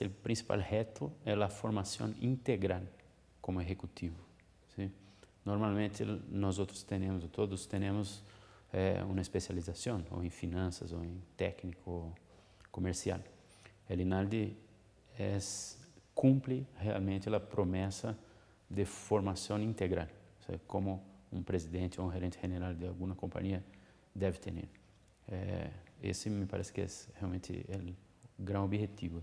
que el principal reto é a formação integral como executivo. ¿sí? Normalmente nosotros tenemos, todos temos eh, é, uma especialização, ou em finanças, ou em técnico comercial. El INALDI es, é, cumple realmente a promessa de formação integral, o sea, como um presidente ou um gerente general de alguma companhia deve ter. Eh, esse me parece que é realmente o grande objetivo.